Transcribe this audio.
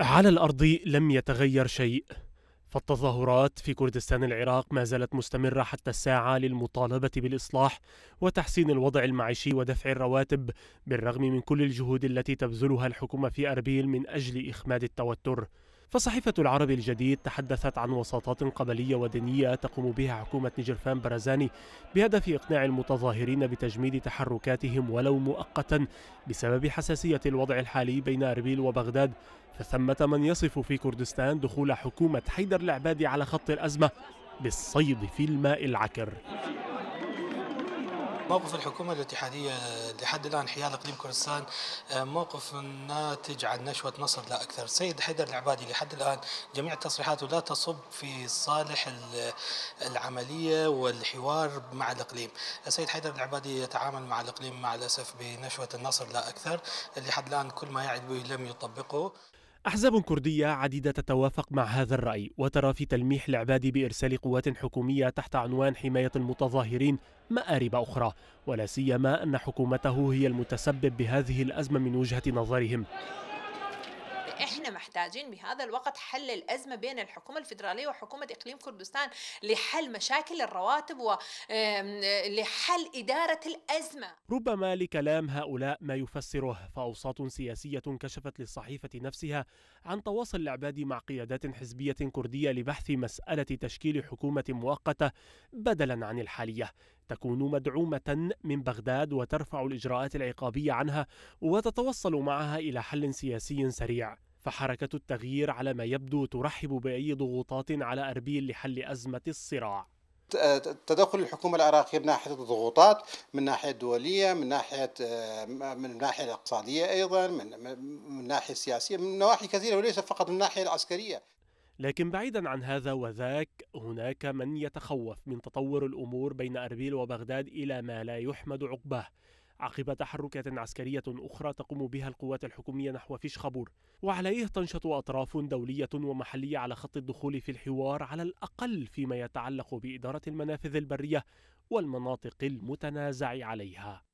على الأرض لم يتغير شيء فالتظاهرات في كردستان العراق ما زالت مستمرة حتى الساعة للمطالبة بالإصلاح وتحسين الوضع المعيشي ودفع الرواتب بالرغم من كل الجهود التي تبذلها الحكومة في أربيل من أجل إخماد التوتر فصحيفة العربي الجديد تحدثت عن وساطات قبلية ودينية تقوم بها حكومة نجرفان برزاني بهدف إقناع المتظاهرين بتجميد تحركاتهم ولو مؤقتا بسبب حساسية الوضع الحالي بين أربيل وبغداد فثمة من يصف في كردستان دخول حكومة حيدر العبادي على خط الأزمة بالصيد في الماء العكر موقف الحكومة الاتحادية لحد الآن حيال إقليم كردستان آه، موقف ناتج عن نشوة نصر لا أكثر سيد حيدر العبادي لحد الآن جميع تصريحاته لا تصب في صالح العملية والحوار مع الإقليم سيد حيدر العبادي يتعامل مع الإقليم مع الأسف بنشوة النصر لا أكثر لحد الآن كل ما يعد به لم يطبقه أحزاب كردية عديدة تتوافق مع هذا الرأي وترى في تلميح العبادي بإرسال قوات حكومية تحت عنوان حماية المتظاهرين مآرب أخرى ولا سيما أن حكومته هي المتسبب بهذه الأزمة من وجهة نظرهم احنا محتاجين بهذا الوقت حل الازمه بين الحكومه الفدراليه وحكومه اقليم كردستان لحل مشاكل الرواتب ولحل اداره الازمه. ربما لكلام هؤلاء ما يفسره فاوساط سياسيه كشفت للصحيفه نفسها عن تواصل العباد مع قيادات حزبيه كرديه لبحث مساله تشكيل حكومه مؤقته بدلا عن الحاليه. تكون مدعومة من بغداد وترفع الإجراءات العقابية عنها وتتوصل معها إلى حل سياسي سريع فحركة التغيير على ما يبدو ترحب بأي ضغوطات على أربيل لحل أزمة الصراع تدخل الحكومة العراقية من ناحية الضغوطات من ناحية الدولية من ناحية آه، من الناحية الاقتصادية أيضا من من الناحية السياسية من نواحي كثيرة وليس فقط من الناحية العسكرية لكن بعيدا عن هذا وذاك هناك من يتخوف من تطور الأمور بين أربيل وبغداد إلى ما لا يحمد عقباه عقب تحركات عسكرية أخرى تقوم بها القوات الحكومية نحو فيش وعليه تنشط أطراف دولية ومحلية على خط الدخول في الحوار على الأقل فيما يتعلق بإدارة المنافذ البرية والمناطق المتنازع عليها